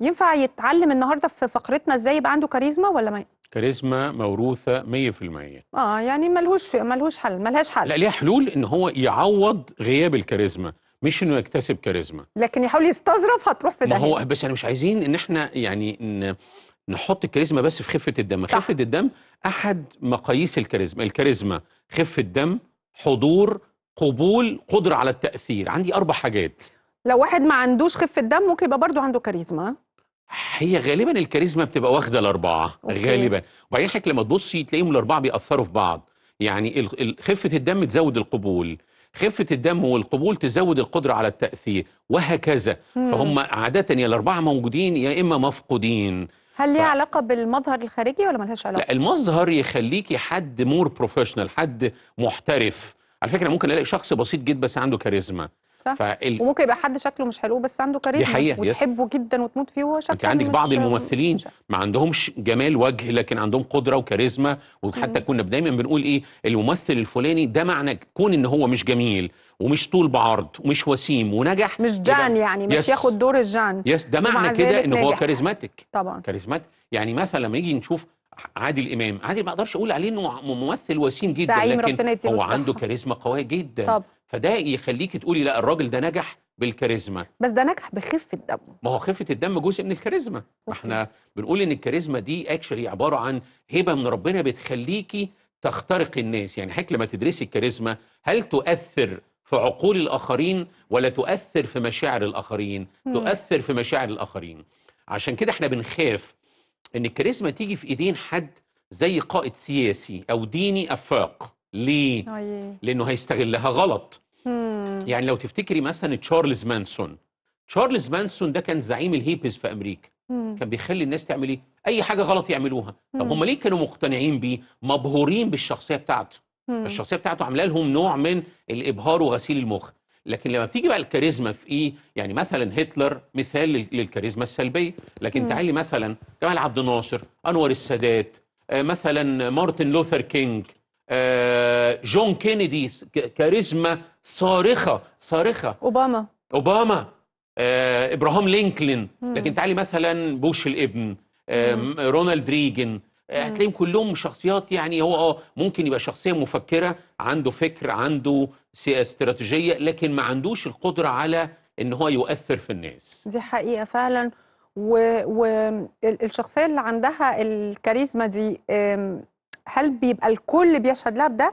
ينفع يتعلم النهارده في فقرتنا ازاي يبقى عنده كاريزما ولا ما كاريزما موروثه 100% اه يعني ملهوش ملهوش حل ملهاش حل لا ليها حلول ان هو يعوض غياب الكاريزما مش انه يكتسب كاريزما لكن يحاول يستظرف هتروح في ده هو بس احنا مش عايزين ان احنا يعني إن نحط الكاريزما بس في خفه الدم صح. خفه الدم احد مقاييس الكاريزما الكاريزما خفه دم حضور قبول قدره على التاثير عندي اربع حاجات لو واحد ما عندوش خفه دم ممكن يبقى برضه عنده كاريزما هي غالبا الكاريزما بتبقى واخده الاربعه أوكي. غالبا وبعدين حضرتك لما تبصي تلاقيهم الاربعه بيأثروا في بعض يعني خفه الدم تزود القبول خفه الدم والقبول تزود القدره على التاثير وهكذا مم. فهم عاده يا الاربعه موجودين يا اما مفقودين هل ليها ف... علاقه بالمظهر الخارجي ولا مالهاش علاقه لا المظهر يخليكي حد مور بروفيشنال حد محترف على فكره ممكن الاقي شخص بسيط جدا بس عنده كاريزما فال... وممكن يبقى حد شكله مش حلو بس عنده كاريزما دي حقيقة وتحبه يس. جدا وتموت فيه وهو شكله انت عندك مش... بعض الممثلين ما عندهمش جمال وجه لكن عندهم قدره وكاريزما وحتى مم. كنا دايما بنقول ايه الممثل الفلاني ده معنى كون ان هو مش جميل ومش طول بعرض ومش وسيم ونجح مش إيه جان يعني مش يس. ياخد دور الجان يس ده معنى كده ان هو كاريزماتيك طبعا كاريزماتيك يعني مثلا لما يجي نشوف عادل امام عادل ما اقدرش اقول عليه انه ممثل وسيم جدا لكن هو عنده كاريزما قويه جدا طبعا. فده يخليك تقولي لا الراجل ده نجح بالكاريزما بس ده نجح بخفه الدم ما هو خفه الدم جزء من الكاريزما ما احنا بنقول ان الكاريزما دي اكشلي عباره عن هبه من ربنا بتخليكي تخترق الناس يعني حضرتك لما تدرسي الكاريزما هل تؤثر في عقول الاخرين ولا تؤثر في مشاعر الاخرين مم. تؤثر في مشاعر الاخرين عشان كده احنا بنخاف ان الكاريزما تيجي في ايدين حد زي قائد سياسي او ديني افاق ليه؟ أيه. لأنه هيستغلها غلط مم. يعني لو تفتكري مثلا تشارلز مانسون تشارلز مانسون ده كان زعيم الهيبز في أمريكا مم. كان بيخلي الناس تعمل ايه؟ اي حاجه غلط يعملوها، مم. طب هم ليه كانوا مقتنعين بيه؟ مبهورين بالشخصيه بتاعته. مم. الشخصيه بتاعته عامله لهم نوع من الابهار وغسيل المخ. لكن لما بتيجي بقى الكاريزما في ايه؟ يعني مثلا هتلر مثال للكاريزما السلبيه، لكن تعالي مثلا جمال عبد الناصر، انور السادات، آه، مثلا مارتن لوثر كينج، آه، جون كينيدي كاريزما صارخه صارخه اوباما اوباما آه، ابراهام لينكلن لكن تعالي مثلا بوش الابن آه، رونالد ريجن هتلاقيهم كلهم شخصيات يعني هو اه ممكن يبقى شخصيه مفكره عنده فكر عنده استراتيجيه لكن ما عندوش القدره على ان هو يؤثر في الناس دي حقيقه فعلا والشخصيه و... اللي عندها الكاريزما دي هل بيبقى الكل بيشهد لها بده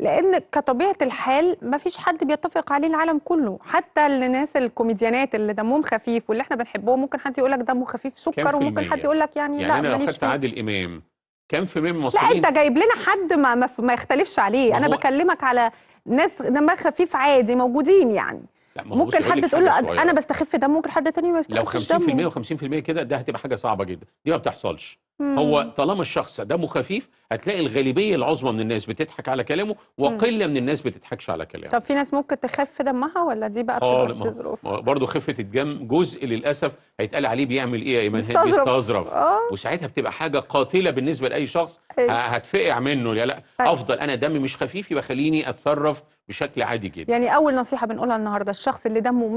لان كطبيعه الحال ما فيش حد بيتفق عليه العالم كله حتى الناس الكوميديانات اللي دمهم خفيف واللي احنا بنحبهم ممكن حد يقول لك دمه خفيف سكر وممكن حد يقول لك يعني, يعني لا انا لو خدت عادل امام كام في من المصريين لا انت جايب لنا حد ما ما, يختلفش عليه انا بكلمك على ناس دمها خفيف عادي موجودين يعني ممكن حد تقول له انا بستخف دم ممكن حد تاني ما يستخفش دمه لو 50% و50% كده ده هتبقى حاجه صعبه جدا دي ما بتحصلش هو طالما الشخص دمه خفيف هتلاقي الغالبيه العظمى من الناس بتضحك على كلامه وقله من الناس بتضحكش على كلامه طب في ناس ممكن تخف دمها ولا دي بقى بتبقى الظروف برضه خفه الدم جزء للاسف هيتقال عليه بيعمل ايه يا ايمان بيستظرف آه. وساعتها بتبقى حاجه قاتله بالنسبه لاي شخص إيه. هتفقع منه لا لا طيب. افضل انا دمي مش خفيف يبقى خليني اتصرف بشكل عادي جدا يعني اول نصيحه بنقولها النهارده الشخص اللي دمه